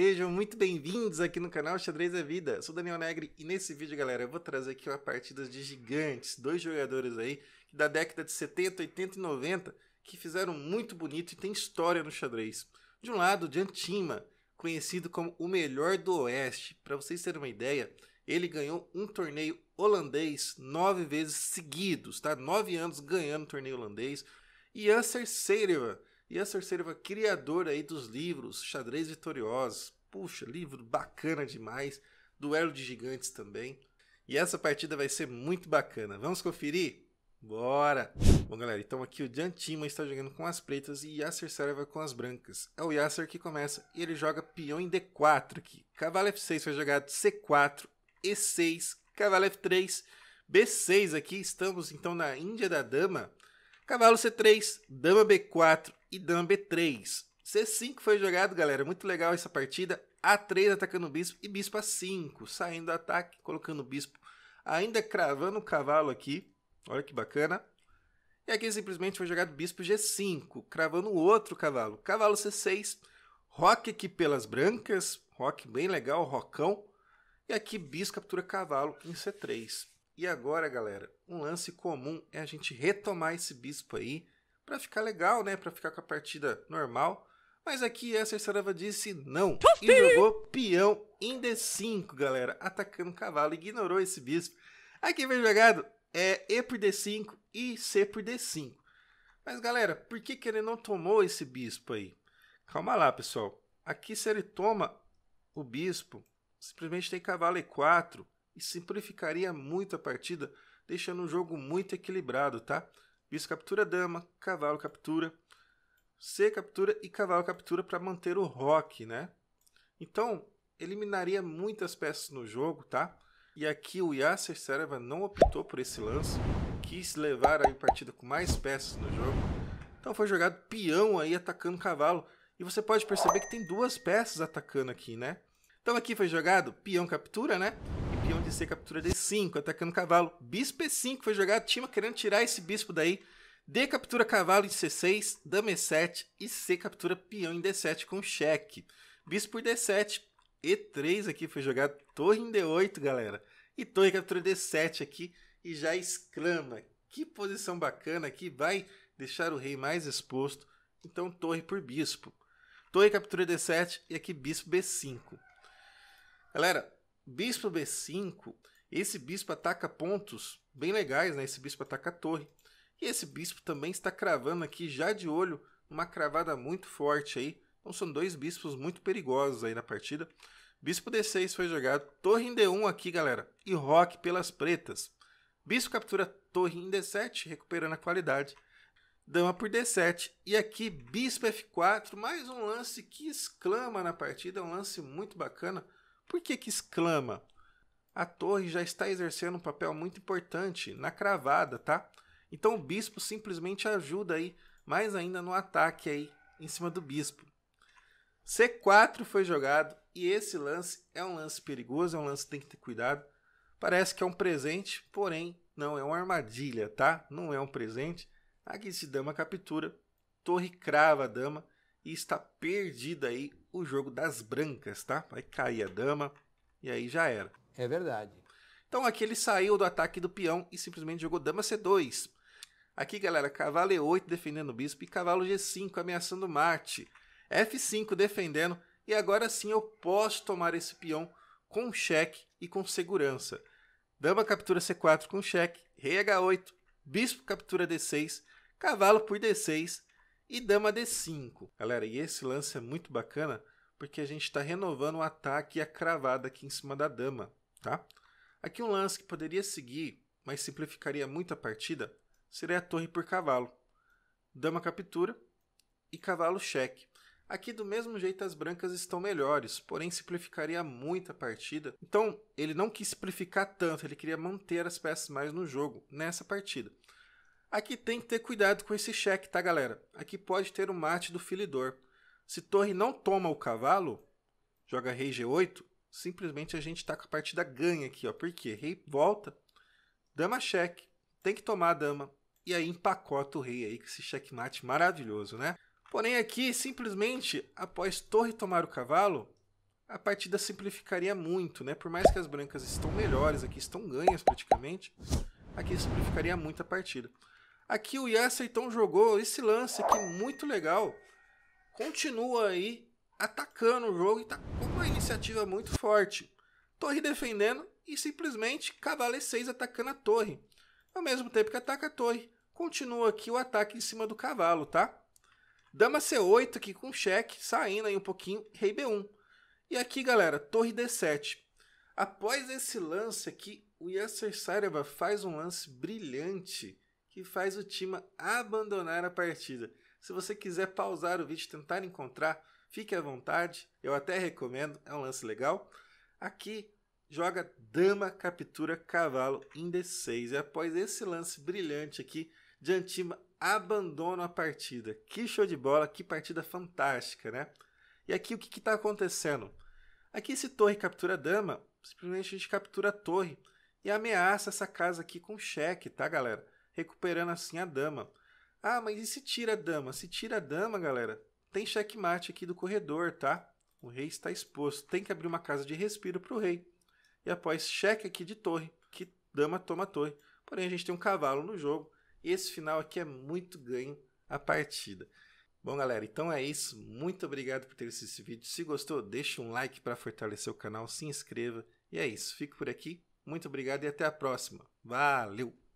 Sejam muito bem-vindos aqui no canal Xadrez é Vida. Eu sou Daniel Negre e nesse vídeo, galera, eu vou trazer aqui uma partida de gigantes, dois jogadores aí da década de 70, 80 e 90 que fizeram muito bonito e tem história no xadrez. De um lado, Jan conhecido como o melhor do Oeste. Para vocês terem uma ideia, ele ganhou um torneio holandês nove vezes seguidos, tá? Nove anos ganhando um torneio holandês. E Yasser e Yasser Sereva, criador aí dos livros Xadrez Vitoriosos, Puxa, livro bacana demais. Duelo de Gigantes também. E essa partida vai ser muito bacana. Vamos conferir? Bora! Bom, galera, então aqui o Diantima está jogando com as pretas e Yasser Serva com as brancas. É o Yasser que começa e ele joga peão em D4 aqui. Cavalo F6 foi jogado C4, E6, cavalo F3, B6 aqui. Estamos então na Índia da dama. Cavalo C3, dama B4 e dama B3. C5 foi jogado, galera. Muito legal essa partida. A3 atacando o bispo e bispo A5, saindo do ataque, colocando o bispo ainda cravando o cavalo aqui. Olha que bacana. E aqui simplesmente foi jogado bispo G5, cravando outro cavalo. Cavalo C6, roque aqui pelas brancas, roque bem legal, rocão. E aqui bispo captura cavalo em C3. E agora, galera, um lance comum é a gente retomar esse bispo aí para ficar legal, né? Para ficar com a partida normal. Mas aqui essa Sarava disse não e jogou peão em D5, galera, atacando o cavalo, ignorou esse bispo. Aqui vem jogado é E por D5 e C por D5. Mas galera, por que, que ele não tomou esse bispo aí? Calma lá, pessoal. Aqui se ele toma o bispo, simplesmente tem cavalo E4 e simplificaria muito a partida, deixando o jogo muito equilibrado, tá? Bispo captura dama, cavalo captura, C captura e cavalo captura para manter o rock, né? Então, eliminaria muitas peças no jogo, tá? E aqui o Yasser Serva não optou por esse lance, quis levar a partida com mais peças no jogo. Então foi jogado peão aí atacando cavalo. E você pode perceber que tem duas peças atacando aqui, né? Então aqui foi jogado peão captura, né? E peão de C captura D5, atacando cavalo. Bispo E5 foi jogado, Tima querendo tirar esse bispo daí D captura cavalo em C6, dama E7 e C captura peão em D7 com cheque. Bispo por D7, E3 aqui foi jogado, torre em D8, galera. E torre captura D7 aqui e já exclama. Que posição bacana aqui, vai deixar o rei mais exposto. Então torre por bispo. Torre captura D7 e aqui bispo B5. Galera, bispo B5, esse bispo ataca pontos bem legais, né? Esse bispo ataca a torre. E esse bispo também está cravando aqui, já de olho, uma cravada muito forte aí. Então são dois bispos muito perigosos aí na partida. Bispo D6 foi jogado, torre em D1 aqui, galera, e roque pelas pretas. Bispo captura torre em D7, recuperando a qualidade. Dama por D7. E aqui, bispo F4, mais um lance que exclama na partida, é um lance muito bacana. Por que que exclama? A torre já está exercendo um papel muito importante na cravada, tá? Então o bispo simplesmente ajuda aí, mais ainda no ataque aí em cima do bispo. C4 foi jogado e esse lance é um lance perigoso, é um lance que tem que ter cuidado. Parece que é um presente, porém não é uma armadilha, tá? Não é um presente. Aqui se dama captura, torre crava a dama e está perdida aí o jogo das brancas, tá? Vai cair a dama e aí já era. É verdade. Então aqui ele saiu do ataque do peão e simplesmente jogou dama C2. Aqui, galera, cavalo E8 defendendo o bispo e cavalo G5 ameaçando Marte. F5 defendendo e agora sim eu posso tomar esse peão com cheque e com segurança. Dama captura C4 com cheque, rei H8, bispo captura D6, cavalo por D6 e dama D5. Galera, e esse lance é muito bacana porque a gente está renovando o ataque e a cravada aqui em cima da dama, tá? Aqui um lance que poderia seguir, mas simplificaria muito a partida, seria a torre por cavalo. Dama captura e cavalo cheque. Aqui do mesmo jeito as brancas estão melhores, porém simplificaria muito a partida. Então ele não quis simplificar tanto, ele queria manter as peças mais no jogo nessa partida. Aqui tem que ter cuidado com esse cheque, tá galera? Aqui pode ter o mate do filidor. Se torre não toma o cavalo, joga rei g8, simplesmente a gente tá com a partida ganha aqui, ó. Por quê? Rei volta, dama cheque, tem que tomar a dama e aí empacota o rei aí com esse checkmate maravilhoso, né? Porém aqui, simplesmente, após torre tomar o cavalo, a partida simplificaria muito, né? Por mais que as brancas estão melhores aqui, estão ganhas praticamente, aqui simplificaria muito a partida. Aqui o Yasser então jogou esse lance aqui muito legal. Continua aí atacando o jogo e tá com uma iniciativa muito forte. Torre defendendo e simplesmente cavalo e 6 atacando a torre. Ao mesmo tempo que ataca a torre, Continua aqui o ataque em cima do cavalo, tá? Dama C8 aqui com cheque, saindo aí um pouquinho, rei B1. E aqui, galera, torre D7. Após esse lance aqui, o Yasser Sareba faz um lance brilhante que faz o time abandonar a partida. Se você quiser pausar o vídeo e tentar encontrar, fique à vontade. Eu até recomendo, é um lance legal. Aqui joga dama, captura, cavalo em D6. E após esse lance brilhante aqui, Diantima abandona a partida. Que show de bola, que partida fantástica, né? E aqui o que está acontecendo? Aqui se torre captura dama, simplesmente a gente captura a torre e ameaça essa casa aqui com cheque, tá, galera? Recuperando assim a dama. Ah, mas e se tira a dama? Se tira a dama, galera, tem checkmate aqui do corredor, tá? O rei está exposto, tem que abrir uma casa de respiro para o rei. E após cheque aqui de torre, que dama toma torre. Porém, a gente tem um cavalo no jogo, esse final aqui é muito ganho a partida. Bom, galera, então é isso. Muito obrigado por ter assistido esse vídeo. Se gostou, deixa um like para fortalecer o canal, se inscreva. E é isso. Fico por aqui. Muito obrigado e até a próxima. Valeu!